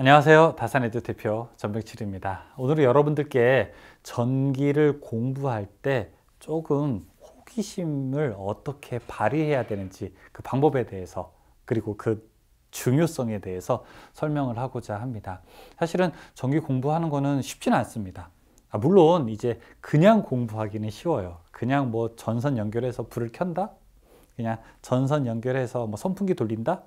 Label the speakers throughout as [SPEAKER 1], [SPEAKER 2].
[SPEAKER 1] 안녕하세요. 다산에듀 대표 전백칠입니다. 오늘은 여러분들께 전기를 공부할 때 조금 호기심을 어떻게 발휘해야 되는지 그 방법에 대해서 그리고 그 중요성에 대해서 설명을 하고자 합니다. 사실은 전기 공부하는 거는 쉽지는 않습니다. 아, 물론 이제 그냥 공부하기는 쉬워요. 그냥 뭐 전선 연결해서 불을 켠다? 그냥 전선 연결해서 뭐 선풍기 돌린다?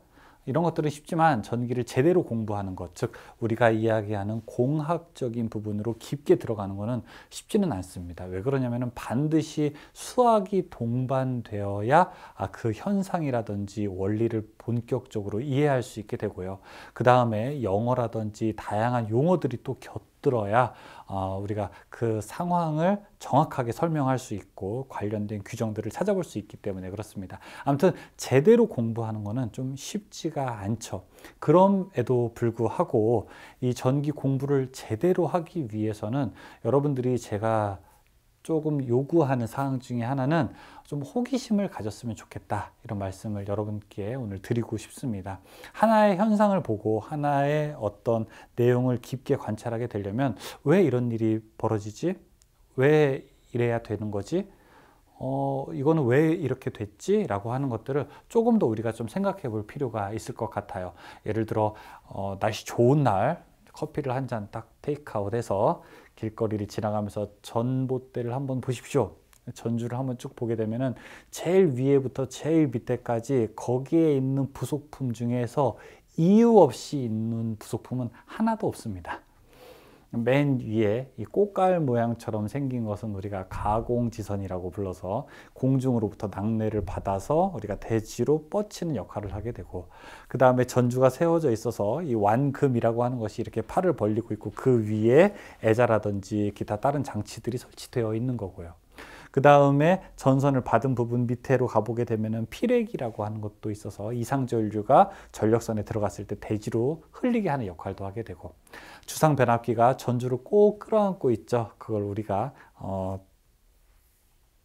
[SPEAKER 1] 이런 것들은 쉽지만 전기를 제대로 공부하는 것, 즉 우리가 이야기하는 공학적인 부분으로 깊게 들어가는 것은 쉽지는 않습니다. 왜 그러냐면은 반드시 수학이 동반되어야 아, 그 현상이라든지 원리를 본격적으로 이해할 수 있게 되고요. 그 다음에 영어라든지 다양한 용어들이 또 곁들어야 어, 우리가 그 상황을 정확하게 설명할 수 있고 관련된 규정들을 찾아볼 수 있기 때문에 그렇습니다. 아무튼 제대로 공부하는 것은 좀 쉽지가 않죠. 그럼에도 불구하고 이 전기 공부를 제대로 하기 위해서는 여러분들이 제가 조금 요구하는 사항 중에 하나는 좀 호기심을 가졌으면 좋겠다 이런 말씀을 여러분께 오늘 드리고 싶습니다. 하나의 현상을 보고 하나의 어떤 내용을 깊게 관찰하게 되려면 왜 이런 일이 벌어지지? 왜 이래야 되는 거지? 어, 이거는 왜 이렇게 됐지? 라고 하는 것들을 조금 더 우리가 좀 생각해 볼 필요가 있을 것 같아요. 예를 들어, 어, 날씨 좋은 날, 커피를 한 잔 딱 테이크아웃해서 길거리를 지나가면서 전봇대를 한번 보십시오. 전주를 한번 쭉 보게 되면은 제일 위에부터 제일 밑에까지 거기에 있는 부속품 중에서 이유 없이 있는 부속품은 하나도 없습니다. 맨 위에 이 꽃갈 모양처럼 생긴 것은 우리가 가공지선이라고 불러서 공중으로부터 낙뢰를 받아서 우리가 대지로 뻗치는 역할을 하게 되고 그 다음에 전주가 세워져 있어서 이 완금이라고 하는 것이 이렇게 팔을 벌리고 있고 그 위에 애자라든지 기타 다른 장치들이 설치되어 있는 거고요. 그 다음에 전선을 받은 부분 밑으로 가보게 되면은 피렉이라고 하는 것도 있어서 이상전류가 전력선에 들어갔을 때 대지로 흘리게 하는 역할도 하게 되고 주상 변압기가 전주를 꼭 끌어안고 있죠. 그걸 우리가 어,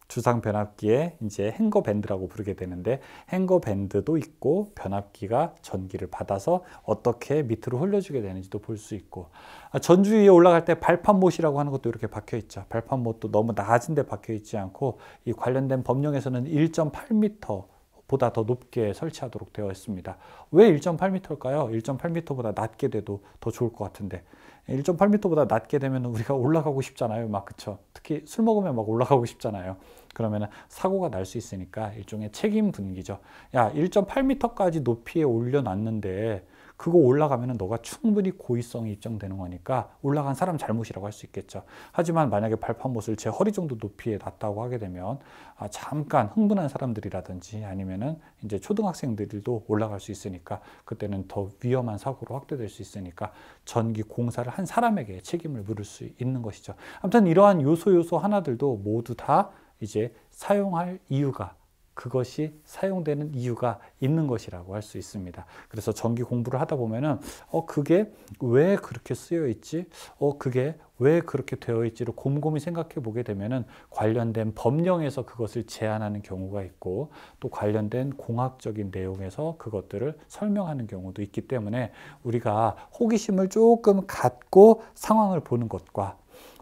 [SPEAKER 1] 주상 변압기에 이제 행거 밴드라고 부르게 되는데 행거 밴드도 있고 변압기가 전기를 받아서 어떻게 밑으로 흘려주게 되는지도 볼 수 있고 아, 전주 위에 올라갈 때 발판못이라고 하는 것도 이렇게 박혀 있죠. 발판못도 너무 낮은데 박혀 있지 않고 이 관련된 법령에서는 1.8m 보다 더 높게 설치하도록 되어 있습니다. 왜 1.8m일까요? 1.8m보다 낮게 돼도 더 좋을 것 같은데 1.8m보다 낮게 되면 우리가 올라가고 싶잖아요. 막 그쵸? 특히 술 먹으면 막 올라가고 싶잖아요. 그러면 사고가 날 수 있으니까 일종의 책임 분기죠. 야 1.8m까지 높이에 올려놨는데 그거 올라가면 너가 충분히 고의성이 입증되는 거니까 올라간 사람 잘못이라고 할 수 있겠죠. 하지만 만약에 발판못을 제 허리 정도 높이에 놨다고 하게 되면 아, 잠깐 흥분한 사람들이라든지 아니면은 이제 초등학생들도 올라갈 수 있으니까 그때는 더 위험한 사고로 확대될 수 있으니까 전기 공사를 한 사람에게 책임을 물을 수 있는 것이죠. 아무튼 이러한 요소 요소 하나들도 모두 다 이제 사용할 이유가 그것이 사용되는 이유가 있는 것이라고 할 수 있습니다. 그래서 전기 공부를 하다 보면은 어 그게 왜 그렇게 쓰여 있지? 어 그게 왜 그렇게 되어 있지를 곰곰이 생각해 보게 되면은 관련된 법령에서 그것을 제한하는 경우가 있고 또 관련된 공학적인 내용에서 그것들을 설명하는 경우도 있기 때문에 우리가 호기심을 조금 갖고 상황을 보는 것과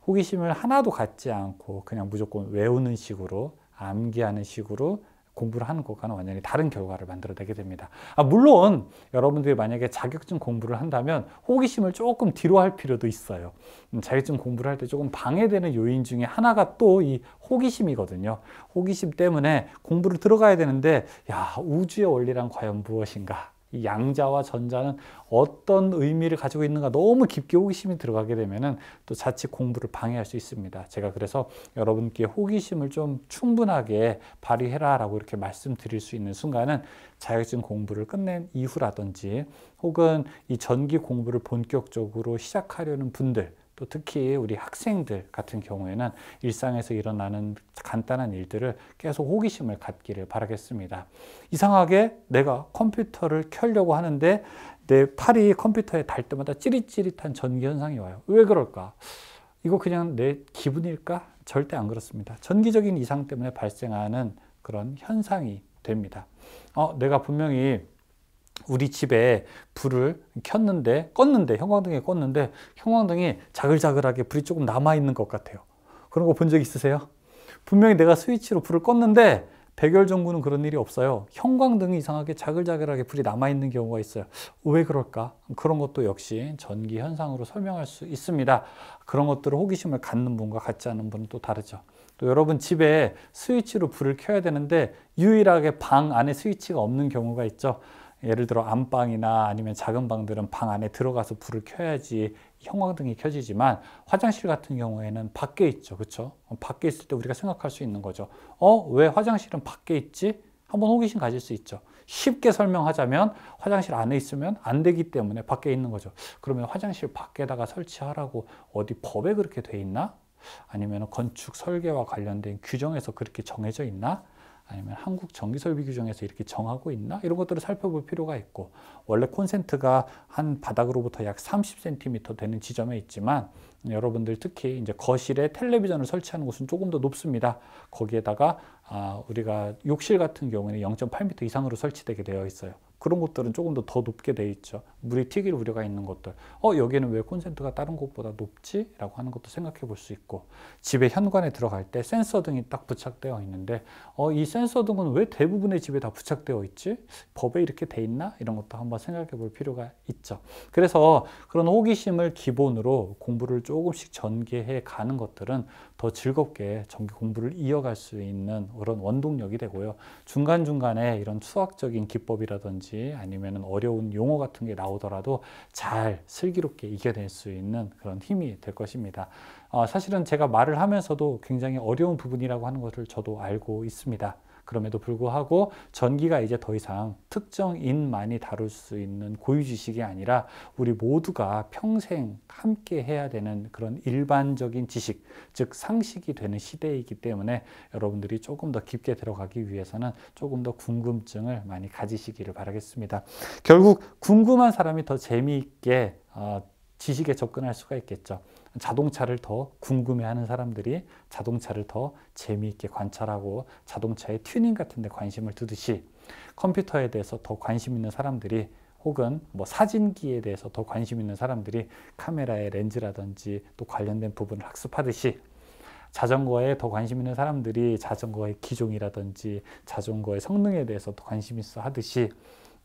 [SPEAKER 1] 호기심을 하나도 갖지 않고 그냥 무조건 외우는 식으로 암기하는 식으로 공부를 하는 것과는 완전히 다른 결과를 만들어내게 됩니다. 아, 물론 여러분들이 만약에 자격증 공부를 한다면 호기심을 조금 뒤로 할 필요도 있어요. 음, 자격증 공부를 할 때 조금 방해되는 요인 중에 하나가 또 이 호기심이거든요. 호기심 때문에 공부를 들어가야 되는데 야 우주의 원리란 과연 무엇인가 양자와 전자는 어떤 의미를 가지고 있는가 너무 깊게 호기심이 들어가게 되면은 또 자칫 공부를 방해할 수 있습니다. 제가 그래서 여러분께 호기심을 좀 충분하게 발휘해라 라고 이렇게 말씀드릴 수 있는 순간은 자격증 공부를 끝낸 이후라든지 혹은 이 전기 공부를 본격적으로 시작하려는 분들 또 특히 우리 학생들 같은 경우에는 일상에서 일어나는 간단한 일들을 계속 호기심을 갖기를 바라겠습니다. 이상하게 내가 컴퓨터를 켜려고 하는데 내 팔이 컴퓨터에 닿을 때마다 찌릿찌릿한 전기 현상이 와요. 왜 그럴까? 이거 그냥 내 기분일까? 절대 안 그렇습니다. 전기적인 이상 때문에 발생하는 그런 현상이 됩니다. 어, 내가 분명히 우리 집에 불을 켰는데 껐는데 형광등에 껐는데 형광등이 자글자글하게 불이 조금 남아 있는 것 같아요. 그런 거 본 적 있으세요? 분명히 내가 스위치로 불을 껐는데 백열 전구는 그런 일이 없어요. 형광등이 이상하게 자글자글하게 불이 남아있는 경우가 있어요. 왜 그럴까? 그런 것도 역시 전기 현상으로 설명할 수 있습니다. 그런 것들을 호기심을 갖는 분과 갖지 않은 분은 또 다르죠. 또 여러분 집에 스위치로 불을 켜야 되는데 유일하게 방 안에 스위치가 없는 경우가 있죠. 예를 들어 안방이나 아니면 작은 방들은 방 안에 들어가서 불을 켜야지 형광등이 켜지지만 화장실 같은 경우에는 밖에 있죠. 그렇죠? 밖에 있을 때 우리가 생각할 수 있는 거죠. 어? 왜 화장실은 밖에 있지? 한번 호기심 가질 수 있죠. 쉽게 설명하자면 화장실 안에 있으면 안 되기 때문에 밖에 있는 거죠. 그러면 화장실 밖에다가 설치하라고 어디 법에 그렇게 돼 있나? 아니면 건축 설계와 관련된 규정에서 그렇게 정해져 있나? 아니면 한국 전기설비 규정에서 이렇게 정하고 있나? 이런 것들을 살펴볼 필요가 있고 원래 콘센트가 한 바닥으로부터 약 30cm 되는 지점에 있지만 여러분들 특히 이제 거실에 텔레비전을 설치하는 곳은 조금 더 높습니다. 거기에다가 아, 우리가 욕실 같은 경우에는 0.8m 이상으로 설치되게 되어 있어요. 그런 것들은 조금 더 더 높게 돼 있죠. 물이 튀길 우려가 있는 것들. 어 여기는 왜 콘센트가 다른 곳보다 높지? 라고 하는 것도 생각해 볼 수 있고 집에 현관에 들어갈 때 센서 등이 딱 부착되어 있는데 어이 센서 등은 왜 대부분의 집에 다 부착되어 있지? 법에 이렇게 돼 있나? 이런 것도 한번 생각해 볼 필요가 있죠. 그래서 그런 호기심을 기본으로 공부를 조금씩 전개해 가는 것들은 더 즐겁게 전기 공부를 이어갈 수 있는 그런 원동력이 되고요. 중간중간에 이런 수학적인 기법이라든지 것이든지 아니면 어려운 용어 같은 게 나오더라도 잘 슬기롭게 이겨낼 수 있는 그런 힘이 될 것입니다. 어, 사실은 제가 말을 하면서도 굉장히 어려운 부분이라고 하는 것을 저도 알고 있습니다. 그럼에도 불구하고 전기가 이제 더 이상 특정인만이 다룰 수 있는 고유 지식이 아니라 우리 모두가 평생 함께 해야 되는 그런 일반적인 지식, 즉 상식이 되는 시대이기 때문에 여러분들이 조금 더 깊게 들어가기 위해서는 조금 더 궁금증을 많이 가지시기를 바라겠습니다. 결국 궁금한 사람이 더 재미있게 어, 지식에 접근할 수가 있겠죠. 자동차를 더 궁금해하는 사람들이 자동차를 더 재미있게 관찰하고 자동차의 튜닝 같은 데 관심을 두듯이 컴퓨터에 대해서 더 관심 있는 사람들이 혹은 뭐 사진기에 대해서 더 관심 있는 사람들이 카메라의 렌즈라든지 또 관련된 부분을 학습하듯이 자전거에 더 관심 있는 사람들이 자전거의 기종이라든지 자전거의 성능에 대해서 더 관심 있어 하듯이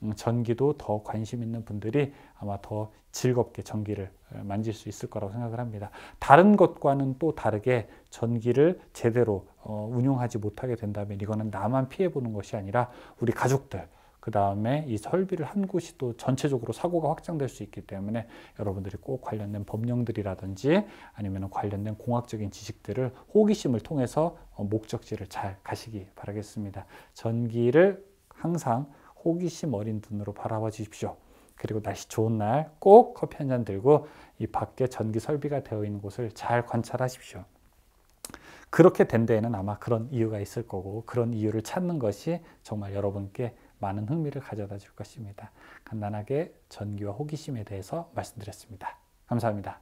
[SPEAKER 1] 음, 전기도 더 관심 있는 분들이 아마 더 즐겁게 전기를 만질 수 있을 거라고 생각을 합니다. 다른 것과는 또 다르게 전기를 제대로 어, 운용하지 못하게 된다면 이거는 나만 피해보는 것이 아니라 우리 가족들, 그 다음에 이 설비를 한 곳이 또 전체적으로 사고가 확장될 수 있기 때문에 여러분들이 꼭 관련된 법령들이라든지 아니면 관련된 공학적인 지식들을 호기심을 통해서 어, 목적지를 잘 가시기 바라겠습니다. 전기를 항상 호기심 어린 눈으로 바라봐 주십시오. 그리고 날씨 좋은 날 꼭 커피 한 잔 들고 이 밖에 전기 설비가 되어 있는 곳을 잘 관찰하십시오. 그렇게 된 데에는 아마 그런 이유가 있을 거고 그런 이유를 찾는 것이 정말 여러분께 많은 흥미를 가져다 줄 것입니다. 간단하게 전기와 호기심에 대해서 말씀드렸습니다. 감사합니다.